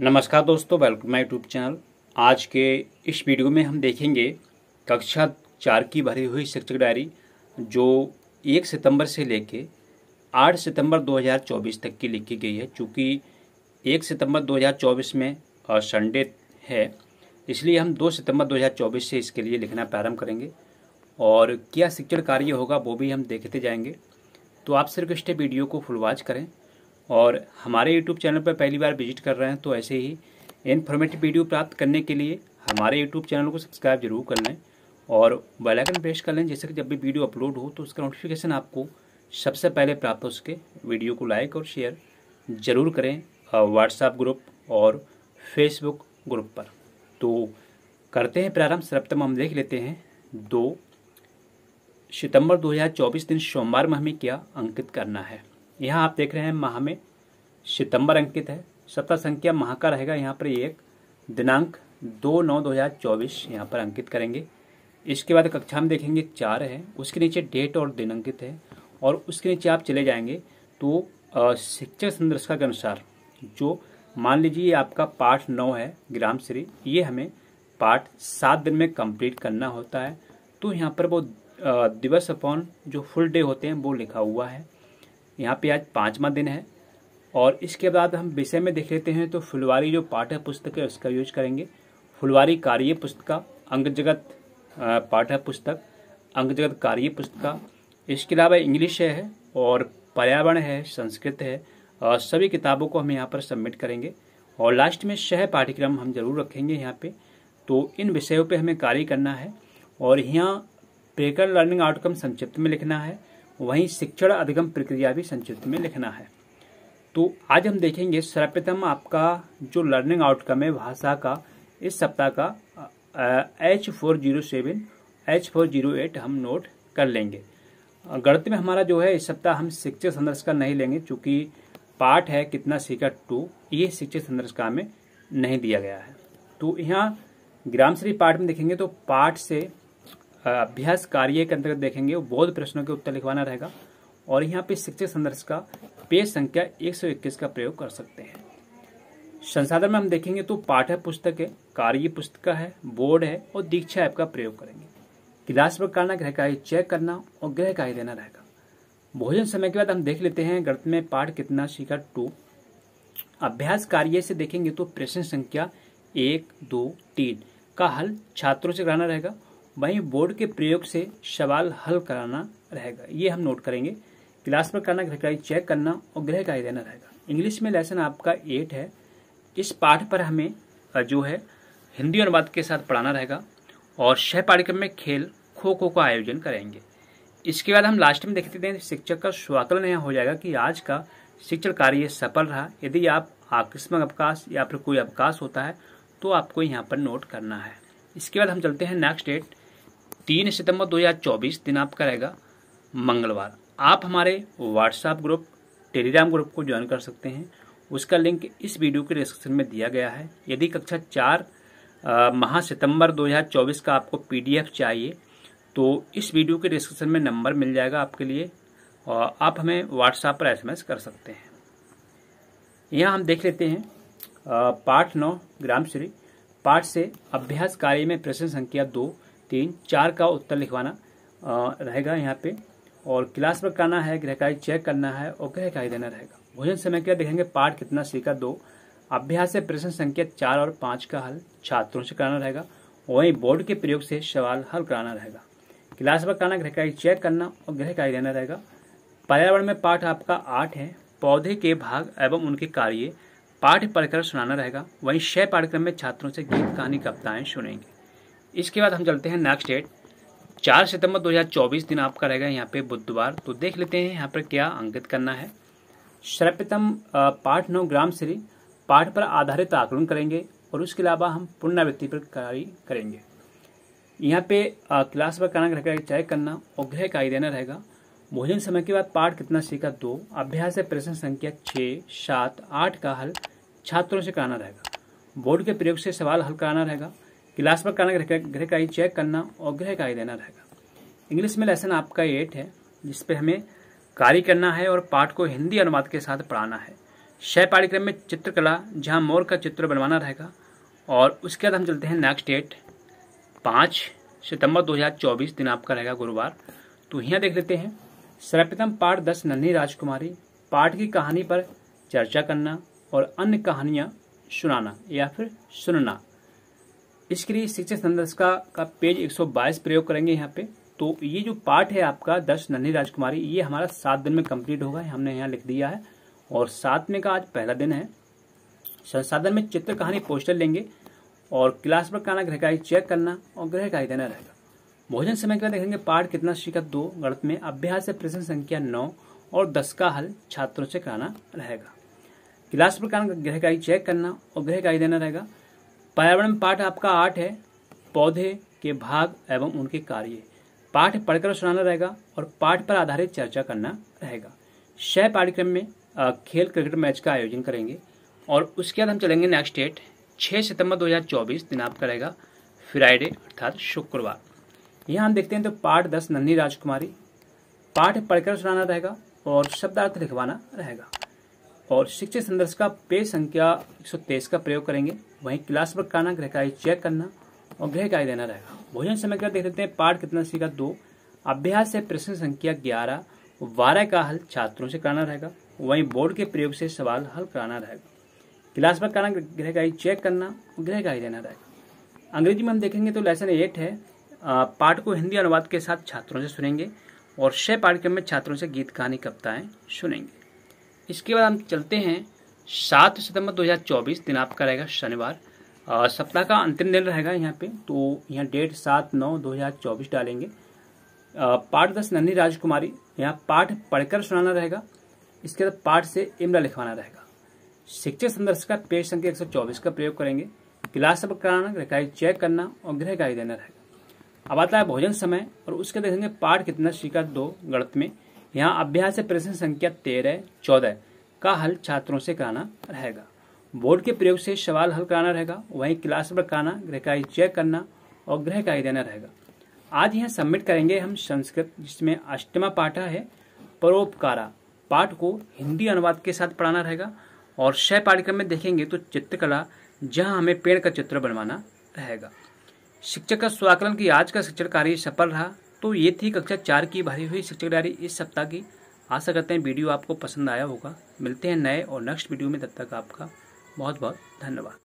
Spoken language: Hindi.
नमस्कार दोस्तों वेलकम माई यूट्यूब चैनल आज के इस वीडियो में हम देखेंगे कक्षा चार की भरी हुई शिक्षक डायरी जो एक सितंबर से लेके आठ सितंबर 2024 तक की लिखी गई है चूँकि एक सितंबर 2024 में संडे है इसलिए हम दो सितंबर 2024 से इसके लिए लिखना प्रारंभ करेंगे और क्या शिक्षण कार्य होगा वो भी हम देखते जाएंगे तो आप सिर्फ इस वीडियो को फुलवाज करें और हमारे यूट्यूब चैनल पर पहली बार विजिट कर रहे हैं तो ऐसे ही इन्फॉर्मेटिव वीडियो प्राप्त करने के लिए हमारे यूट्यूब चैनल को सब्सक्राइब जरूर कर लें और बेलाइकन प्रेस कर लें जैसे कि जब भी वीडियो अपलोड हो तो उसका नोटिफिकेशन आपको सबसे पहले प्राप्त हो सके वीडियो को लाइक और शेयर ज़रूर करें व्हाट्सएप ग्रुप और फेसबुक ग्रुप पर तो करते हैं प्रारंभ सर्वप्रथम हम देख लेते हैं दो सितंबर 2024 दिन सोमवार माह में क्या अंकित करना है यहाँ आप देख रहे हैं माह में सितंबर अंकित है सप्ताह संख्या माह का रहेगा यहाँ पर एक दिनांक दो नौ दो हज़ार चौबीस यहाँ पर अंकित करेंगे इसके बाद कक्षा में देखेंगे चार है उसके नीचे डेट और दिन अंकित है और उसके नीचे आप चले जाएंगे तो शिक्षक संदर्शिका के अनुसार जो मान लीजिए आपका पार्ट नौ है ग्राम श्री ये हमें पार्ट सात दिन में कंप्लीट करना होता है तो यहाँ पर वो दिवस अपॉन जो फुल डे होते हैं वो लिखा हुआ है यहाँ पे आज पाँचवा दिन है और इसके बाद हम विषय में देख लेते हैं तो फुलवारी जो पाठ्य पुस्तक है उसका यूज करेंगे फुलवारी कार्य पुस्तिका अंग जगत पाठ्य पुस्तक अंग जगत कार्य पुस्तिका इसके अलावा इंग्लिश है और पर्यावरण है संस्कृत है और सभी किताबों को हम यहाँ पर सबमिट करेंगे और लास्ट में शह पाठ्यक्रम हम जरूर रखेंगे यहाँ पे तो इन विषयों पे हमें कार्य करना है और यहाँ पेकर लर्निंग आउटकम संक्षिप्त में लिखना है वहीं शिक्षण अधिगम प्रक्रिया भी संक्षिप्त में लिखना है तो आज हम देखेंगे सर्वप्रथम आपका जो लर्निंग आउटकम है भाषा का इस सप्ताह का H four zero seven H four zero eight हम नोट कर लेंगे गणित में हमारा जो है इस सप्ताह हम शिक्षक संदर्श का नहीं लेंगे चूंकि पाठ है कितना सीखा टू ये शिक्षक संदर्श का हमें नहीं दिया गया है तो यहाँ ग्रामश्री पाठ में देखेंगे तो पाठ से अभ्यास कार्य के अंतर्गत देखेंगे बौद्ध प्रश्नों के उत्तर लिखवाना रहेगा और यहाँ पे शिक्षक संदर्श का पेज संख्या 121 का प्रयोग कर सकते हैं संसाधन में हम देखेंगे तो पाठ्य पुस्तक है कार्य पुस्तिका है बोर्ड है और दीक्षा ऐप का प्रयोग करेंगे क्लास पर करना ग्रह कार्य चेक करना और ग्रह कार्य देना रहेगा भोजन समय के बाद हम देख लेते हैं गणित में पाठ कितना सीखा टू अभ्यास कार्य से देखेंगे तो प्रश्न संख्या एक दो तीन का हल छात्रों से कराना रहेगा वहीं बोर्ड के प्रयोग से सवाल हल कराना रहेगा ये हम नोट करेंगे क्लास में करना ग्रहकारी चेक करना और गृह कार्य देना रहेगा इंग्लिश में लेसन आपका एट है इस पाठ पर हमें जो है हिंदी अनुवाद के साथ पढ़ाना रहेगा और छह पाठ्यक्रम में खेल खो खो का आयोजन करेंगे इसके बाद हम लास्ट में देखते हैं शिक्षक का स्वाकलन यह हो जाएगा कि आज का शिक्षण कार्य सफल रहा यदि आप आकस्मक अवकाश या फिर कोई अवकाश होता है तो आपको यहाँ पर नोट करना है इसके बाद हम चलते हैं नेक्स्ट डेट तीन सितंबर 2024 दिन आपका रहेगा मंगलवार आप हमारे व्हाट्सएप ग्रुप टेलीग्राम ग्रुप को ज्वाइन कर सकते हैं उसका लिंक इस वीडियो के डिस्क्रिप्शन में दिया गया है यदि कक्षा चार माह सितंबर 2024 का आपको पीडीएफ चाहिए तो इस वीडियो के डिस्क्रिप्शन में नंबर मिल जाएगा आपके लिए और आप हमें व्हाट्सएप पर एसएमएस कर सकते हैं यहाँ हम देख लेते हैं पाठ नौ ग्राम श्री पाठ से अभ्यास कार्य में प्रश्न संख्या दो तीन चार का उत्तर लिखवाना रहेगा यहाँ पे और क्लास वर्क करना है गृह कार्य चेक करना है और ग्रह कार्य देना रहेगा भोजन समय के देखेंगे पाठ कितना सीखा दो अभ्यास से प्रश्न संख्या चार और पांच का हल छात्रों से कराना रहेगा वहीं बोर्ड के प्रयोग से सवाल हल कराना रहेगा क्लास वर्क करना ग्रहकारी कार्य चेक करना और ग्रह कार्य देना रहेगा पर्यावरण में पाठ आपका आठ है पौधे के भाग एवं उनके कार्य पाठ पढ़कर सुनाना रहेगा वहीं छह पाठ्यक्रम में छात्रों से गीत कहानी कविताएं सुनेंगे इसके बाद हम चलते हैं नेक्स्ट डेट चार सितंबर 2024 दिन आपका रहेगा यहाँ पे बुधवार तो देख लेते हैं यहाँ पर क्या अंकित करना है सर्वप्रथम पाठ नौ ग्राम श्री पाठ पर आधारित आकलन करेंगे और उसके अलावा हम पुनरावृत्ति पर कार्य करेंगे यहाँ पे क्लास पर कारण रहेगा चेक करना और गृह कार्य देना रहेगा भोजन समय के बाद पाठ कितना सीखा दो अभ्यास से प्रश्न संख्या छः सात आठ का हल छात्रों से कराना रहेगा बोर्ड के प्रयोग से सवाल हल कराना रहेगा क्लास पर करना गृह कार्य चेक करना और गृह कार्य देना रहेगा इंग्लिश में लेसन आपका एट है जिसपे हमें कार्य करना है और पाठ को हिंदी अनुवाद के साथ पढ़ाना है छः पाठ्यक्रम में चित्रकला जहाँ मोर का चित्र बनवाना रहेगा और उसके बाद हम चलते हैं नेक्स्ट डेट पाँच सितंबर 2024 दिन आपका रहेगा गुरुवार तो यहाँ देख लेते हैं सर्वप्रथम पाठ दस नन्ही राजकुमारी पाठ की कहानी पर चर्चा करना और अन्य कहानियाँ सुनाना या फिर सुनना इसके लिए शिक्षक संदर्श का, का पेज 122 प्रयोग करेंगे यहाँ पे तो ये जो पार्ट है आपका दर्श नन्ही राजकुमारी ये हमारा सात दिन में कंप्लीट होगा हमने यहाँ लिख दिया है और सात में का आज पहला दिन है संसाधन में चित्र कहानी पोस्टर लेंगे और क्लास पर कहना गृहकारी चेक करना और गृहकारी देना रहेगा भोजन समय के बाद देखेंगे पाठ कितना शिक्षक दो गणित में अभ्यास से प्रश्न संख्या नौ और दस का हल छात्रों से कराना रहेगा क्लास पर ग्रह गृहकारी चेक करना और गृहकारी देना रहेगा पर्यावरण पाठ आपका आठ है पौधे के भाग एवं उनके कार्य पाठ पढ़कर सुनाना रहेगा और पाठ पर आधारित चर्चा करना रहेगा शय पाठ्यक्रम में खेल क्रिकेट मैच का आयोजन करेंगे और उसके बाद हम चलेंगे नेक्स्ट डेट 6 सितंबर 2024 दिन आपका रहेगा फ्राइडे अर्थात शुक्रवार यहाँ हम देखते हैं तो पाठ दस नन्ही राजकुमारी पाठ पढ़कर सुनाना रहेगा और शब्दार्थ लिखवाना रहेगा और शिक्षक संदर्श का पेज संख्या एक का प्रयोग करेंगे वहीं क्लास वर्क करना गृह कार्य चेक करना और गृह कार्य देना रहेगा भोजन समय का देख लेते हैं पाठ कितना सीखा दो अभ्यास से प्रश्न संख्या ग्यारह बारह का हल छात्रों से कराना रहेगा वहीं बोर्ड के प्रयोग से सवाल हल कराना रहेगा क्लास वर्क करना गृह कार्य चेक करना और गृह कार्य देना रहेगा अंग्रेजी में हम देखेंगे तो लेसन एट है पाठ को हिंदी अनुवाद के साथ छात्रों से सुनेंगे और छह पाठ्यक्रम में छात्रों से गीत कहानी कविताएं सुनेंगे इसके बाद हम चलते हैं सात सितंबर 2024 दिन आपका रहेगा शनिवार सप्ताह का अंतिम दिन रहेगा यहाँ पे तो यहाँ डेट सात नौ 2024 डालेंगे पाठ दस नंदी राजकुमारी यहाँ पाठ पढ़कर सुनाना रहेगा इसके बाद पाठ से इमला लिखवाना रहेगा शिक्षक संदर्श का पेज संख्या चौबीस का प्रयोग करेंगे क्लास सब कराना कार्य चेक करना और गृह कार्य देना रहेगा अब आता है भोजन समय और उसके देखेंगे पाठ कितना स्वीकार दो गणत में यहाँ अभ्यास प्रश्न संख्या तेरह चौदह का हल छात्रों से कराना रहेगा बोर्ड के प्रयोग से सवाल हल कराना रहेगा वहीं क्लास पर कराना गृह कार्य चेक करना और गृह कार्य देना रहेगा आज यहाँ सबमिट करेंगे हम संस्कृत जिसमें अष्टमा पाठा है परोपकारा पाठ को हिंदी अनुवाद के साथ पढ़ाना रहेगा और शय पाठ्यक्रम में देखेंगे तो चित्रकला जहाँ हमें पेड़ का चित्र बनवाना रहेगा शिक्षक का स्वाकलन की आज का शिक्षण कार्य सफल रहा तो ये थी कक्षा चार की भरी हुई शिक्षक डायरी इस सप्ताह की आशा करते हैं वीडियो आपको पसंद आया होगा मिलते हैं नए और नेक्स्ट वीडियो में तब तक आपका बहुत बहुत धन्यवाद